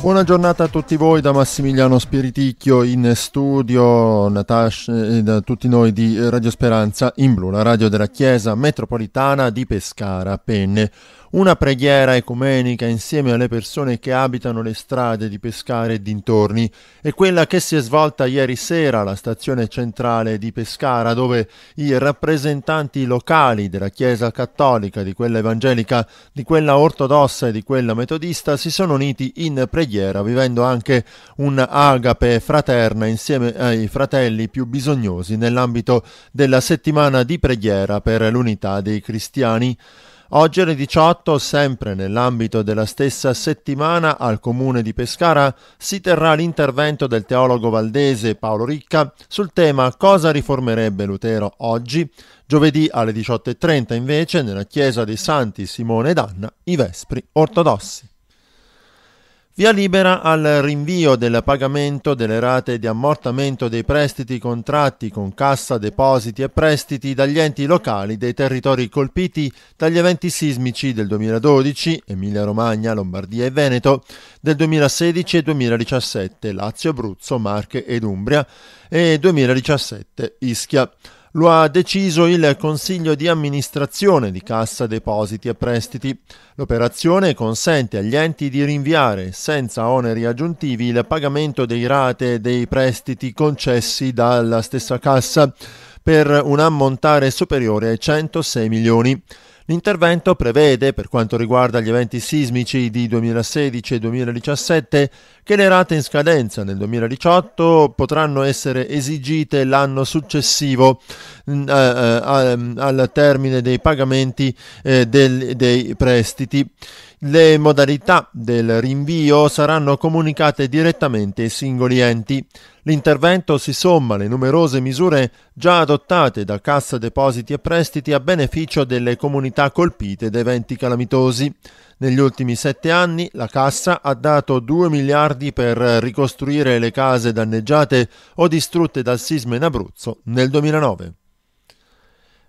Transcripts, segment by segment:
Buona giornata a tutti voi da Massimiliano Spiriticchio in studio, Natasha e eh, da tutti noi di Radio Speranza in Blu, la radio della Chiesa Metropolitana di Pescara, Penne una preghiera ecumenica insieme alle persone che abitano le strade di Pescara e dintorni è quella che si è svolta ieri sera alla stazione centrale di Pescara dove i rappresentanti locali della Chiesa cattolica, di quella evangelica, di quella ortodossa e di quella metodista si sono uniti in preghiera vivendo anche un'agape fraterna insieme ai fratelli più bisognosi nell'ambito della settimana di preghiera per l'unità dei cristiani. Oggi alle 18, sempre nell'ambito della stessa settimana, al comune di Pescara si terrà l'intervento del teologo valdese Paolo Ricca sul tema Cosa riformerebbe Lutero oggi? Giovedì alle 18.30 invece nella chiesa dei Santi Simone e Anna i Vespri ortodossi. Via libera al rinvio del pagamento delle rate di ammortamento dei prestiti contratti con cassa, depositi e prestiti dagli enti locali dei territori colpiti dagli eventi sismici del 2012, Emilia-Romagna, Lombardia e Veneto, del 2016 e 2017, Lazio, Abruzzo, Marche ed Umbria e 2017 Ischia. Lo ha deciso il Consiglio di amministrazione di Cassa Depositi e Prestiti. L'operazione consente agli enti di rinviare senza oneri aggiuntivi il pagamento dei rate dei prestiti concessi dalla stessa cassa per un ammontare superiore ai 106 milioni. L'intervento prevede, per quanto riguarda gli eventi sismici di 2016 e 2017, che le rate in scadenza nel 2018 potranno essere esigite l'anno successivo mm, eh, eh, al termine dei pagamenti eh, del, dei prestiti. Le modalità del rinvio saranno comunicate direttamente ai singoli enti. L'intervento si somma alle numerose misure già adottate da Cassa Depositi e Prestiti a beneficio delle comunità colpite da eventi calamitosi. Negli ultimi sette anni la Cassa ha dato 2 miliardi per ricostruire le case danneggiate o distrutte dal sisma in Abruzzo nel 2009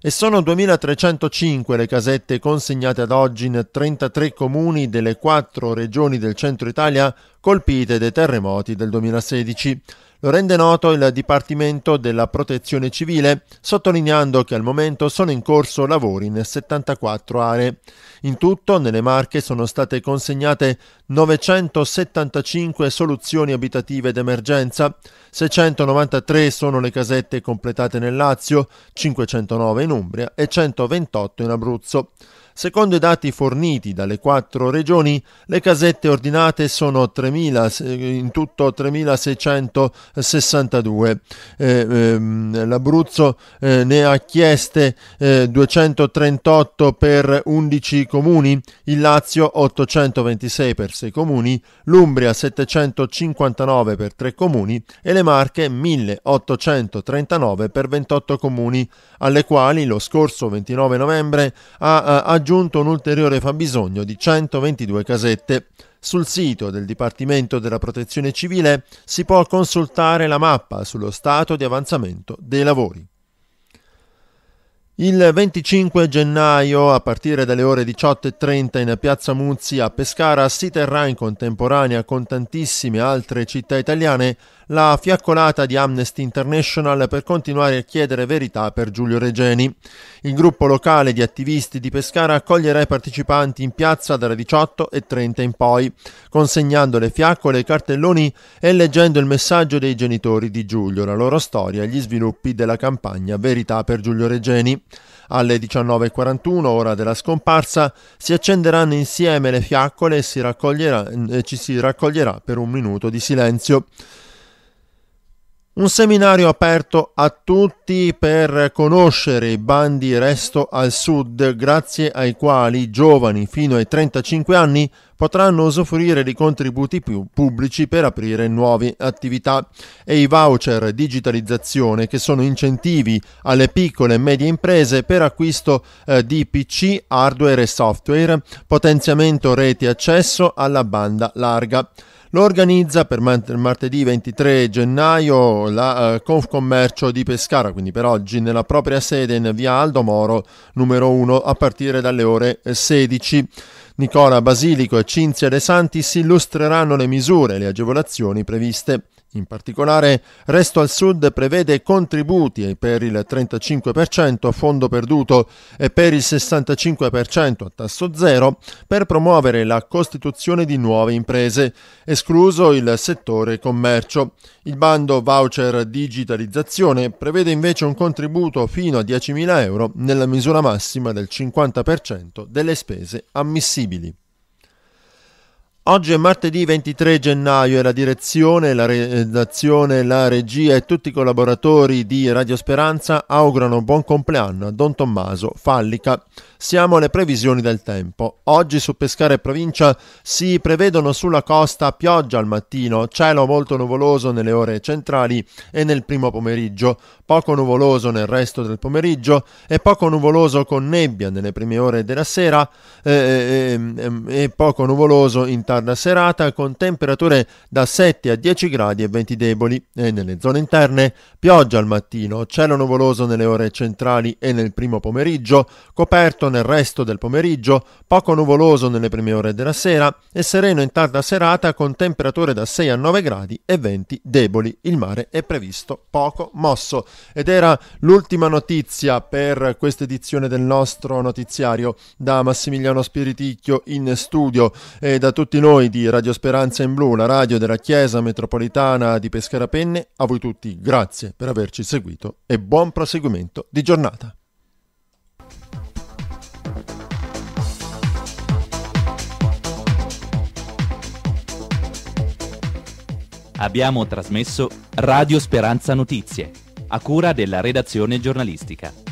e sono 2.305 le casette consegnate ad oggi in 33 comuni delle quattro regioni del centro Italia colpite dai terremoti del 2016. Lo rende noto il Dipartimento della Protezione Civile, sottolineando che al momento sono in corso lavori in 74 aree. In tutto nelle Marche sono state consegnate 975 soluzioni abitative d'emergenza, 693 sono le casette completate nel Lazio, 509 in Umbria e 128 in Abruzzo. Secondo i dati forniti dalle quattro regioni, le casette ordinate sono 3 in tutto 3.662. Eh, ehm, L'Abruzzo eh, ne ha chieste eh, 238 per 11 comuni, il Lazio 826 per 6 comuni, l'Umbria 759 per 3 comuni e le Marche 1839 per 28 comuni, alle quali lo scorso 29 novembre ha, ha eh, aggiunto un ulteriore fabbisogno di 122 casette. Sul sito del Dipartimento della Protezione Civile si può consultare la mappa sullo stato di avanzamento dei lavori. Il 25 gennaio, a partire dalle ore 18.30 in piazza Muzzi a Pescara, si terrà in contemporanea con tantissime altre città italiane la fiaccolata di Amnesty International per continuare a chiedere verità per Giulio Regeni. Il gruppo locale di attivisti di Pescara accoglierà i partecipanti in piazza dalle 18.30 in poi, consegnando le fiaccole e cartelloni e leggendo il messaggio dei genitori di Giulio, la loro storia e gli sviluppi della campagna Verità per Giulio Regeni. Alle 19.41, ora della scomparsa, si accenderanno insieme le fiaccole e, si e ci si raccoglierà per un minuto di silenzio. Un seminario aperto a tutti per conoscere i bandi Resto al Sud, grazie ai quali i giovani fino ai 35 anni potranno usufruire di contributi più pubblici per aprire nuove attività e i voucher digitalizzazione che sono incentivi alle piccole e medie imprese per acquisto eh, di PC, hardware e software, potenziamento reti e accesso alla banda larga. Lo organizza per martedì 23 gennaio la eh, Confcommercio di Pescara, quindi per oggi nella propria sede in via Aldo Moro numero 1 a partire dalle ore 16. Nicola Basilico e Cinzia De Santi si illustreranno le misure e le agevolazioni previste. In particolare, Resto al Sud prevede contributi per il 35% a fondo perduto e per il 65% a tasso zero per promuovere la costituzione di nuove imprese, escluso il settore commercio. Il bando voucher digitalizzazione prevede invece un contributo fino a 10.000 euro nella misura massima del 50% delle spese ammissibili. Oggi è martedì 23 gennaio e la direzione, la redazione, eh, la regia e tutti i collaboratori di Radio Speranza augurano buon compleanno a Don Tommaso Fallica. Siamo alle previsioni del tempo. Oggi su Pescara e provincia si prevedono sulla costa pioggia al mattino, cielo molto nuvoloso nelle ore centrali e nel primo pomeriggio, poco nuvoloso nel resto del pomeriggio e poco nuvoloso con nebbia nelle prime ore della sera eh, eh, eh, e poco nuvoloso in tarda tarda serata con temperature da 7 a 10 gradi e venti deboli e nelle zone interne pioggia al mattino, cielo nuvoloso nelle ore centrali e nel primo pomeriggio, coperto nel resto del pomeriggio, poco nuvoloso nelle prime ore della sera e sereno in tarda serata con temperature da 6 a 9 gradi e venti deboli. Il mare è previsto poco mosso ed era l'ultima notizia per questa edizione del nostro notiziario da Massimiliano Spiriticchio in studio e da tutti noi di Radio Speranza in Blu, la radio della Chiesa Metropolitana di Pescara Penne, a voi tutti grazie per averci seguito e buon proseguimento di giornata. Abbiamo trasmesso Radio Speranza Notizie, a cura della redazione giornalistica.